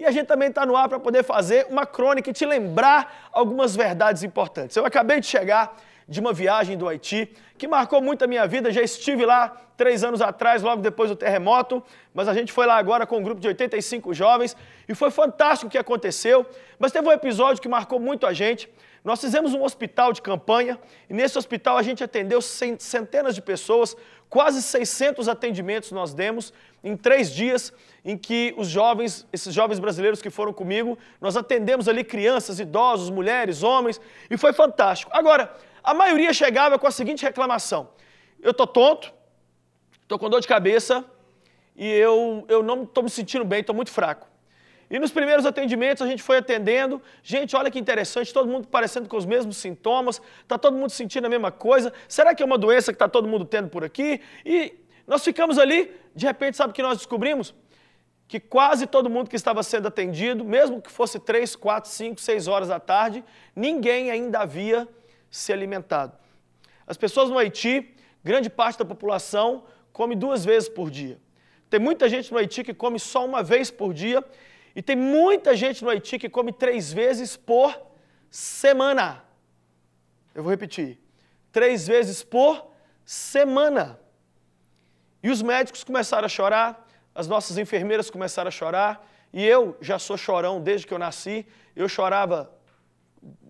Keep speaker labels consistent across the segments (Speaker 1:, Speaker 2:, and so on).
Speaker 1: E a gente também está no ar para poder fazer uma crônica e te lembrar algumas verdades importantes. Eu acabei de chegar de uma viagem do Haiti que marcou muito a minha vida. Já estive lá três anos atrás, logo depois do terremoto, mas a gente foi lá agora com um grupo de 85 jovens e foi fantástico o que aconteceu. Mas teve um episódio que marcou muito a gente. Nós fizemos um hospital de campanha e nesse hospital a gente atendeu centenas de pessoas, quase 600 atendimentos nós demos em três dias em que os jovens, esses jovens brasileiros que foram comigo, nós atendemos ali crianças, idosos, mulheres, homens, e foi fantástico. Agora, a maioria chegava com a seguinte reclamação: eu tô tonto, tô com dor de cabeça e eu, eu não estou me sentindo bem, estou muito fraco. E nos primeiros atendimentos a gente foi atendendo, gente, olha que interessante, todo mundo parecendo com os mesmos sintomas, está todo mundo sentindo a mesma coisa, será que é uma doença que está todo mundo tendo por aqui? E nós ficamos ali, de repente, sabe o que nós descobrimos? que quase todo mundo que estava sendo atendido, mesmo que fosse 3, 4, 5, 6 horas da tarde, ninguém ainda havia se alimentado. As pessoas no Haiti, grande parte da população, come duas vezes por dia. Tem muita gente no Haiti que come só uma vez por dia e tem muita gente no Haiti que come três vezes por semana. Eu vou repetir. Três vezes por semana. E os médicos começaram a chorar, as nossas enfermeiras começaram a chorar, e eu já sou chorão desde que eu nasci, eu chorava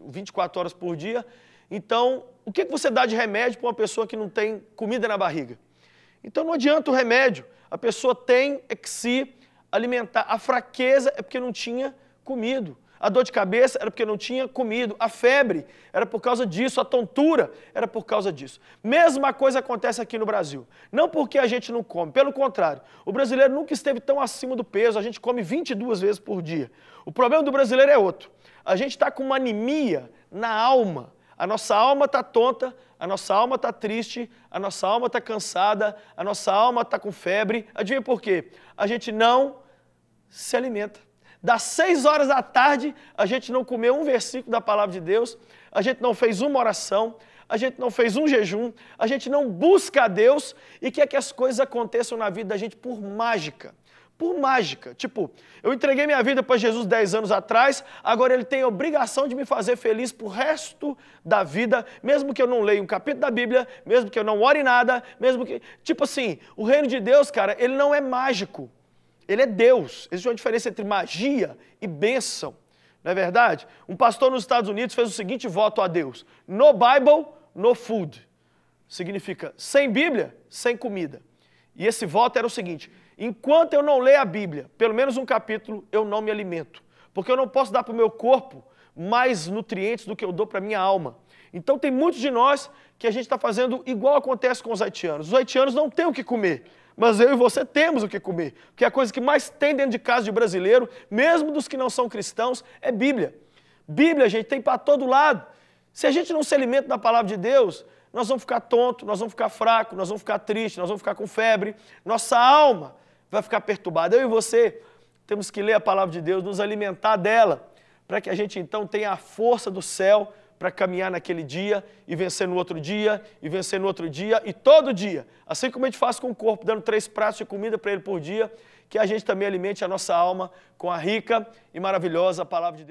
Speaker 1: 24 horas por dia. Então, o que, que você dá de remédio para uma pessoa que não tem comida na barriga? Então, não adianta o remédio, a pessoa tem é que se alimentar. A fraqueza é porque não tinha comido. A dor de cabeça era porque não tinha comido. A febre era por causa disso. A tontura era por causa disso. Mesma coisa acontece aqui no Brasil. Não porque a gente não come, pelo contrário. O brasileiro nunca esteve tão acima do peso. A gente come 22 vezes por dia. O problema do brasileiro é outro. A gente está com uma anemia na alma. A nossa alma está tonta, a nossa alma está triste, a nossa alma está cansada, a nossa alma está com febre. Adivinha por quê? A gente não se alimenta. Das seis horas da tarde, a gente não comeu um versículo da palavra de Deus, a gente não fez uma oração, a gente não fez um jejum, a gente não busca a Deus e quer que as coisas aconteçam na vida da gente por mágica. Por mágica. Tipo, eu entreguei minha vida para Jesus dez anos atrás, agora ele tem a obrigação de me fazer feliz o resto da vida, mesmo que eu não leia um capítulo da Bíblia, mesmo que eu não ore nada, mesmo que. Tipo assim, o reino de Deus, cara, ele não é mágico. Ele é Deus. Existe uma diferença entre magia e bênção. Não é verdade? Um pastor nos Estados Unidos fez o seguinte voto a Deus: No Bible, no food. Significa sem Bíblia, sem comida. E esse voto era o seguinte: enquanto eu não ler a Bíblia, pelo menos um capítulo, eu não me alimento. Porque eu não posso dar para o meu corpo mais nutrientes do que eu dou para a minha alma. Então tem muitos de nós que a gente está fazendo igual acontece com os haitianos. Os haitianos não têm o que comer, mas eu e você temos o que comer, porque a coisa que mais tem dentro de casa de brasileiro, mesmo dos que não são cristãos, é Bíblia. Bíblia, gente, tem para todo lado. Se a gente não se alimenta da palavra de Deus, nós vamos ficar tonto, nós vamos ficar fraco, nós vamos ficar triste, nós vamos ficar com febre, nossa alma vai ficar perturbada. Eu e você temos que ler a palavra de Deus, nos alimentar dela, para que a gente então tenha a força do céu para caminhar naquele dia e vencer no outro dia e vencer no outro dia e todo dia. Assim como a gente faz com o corpo, dando três pratos de comida para ele por dia, que a gente também alimente a nossa alma com a rica e maravilhosa palavra de Deus.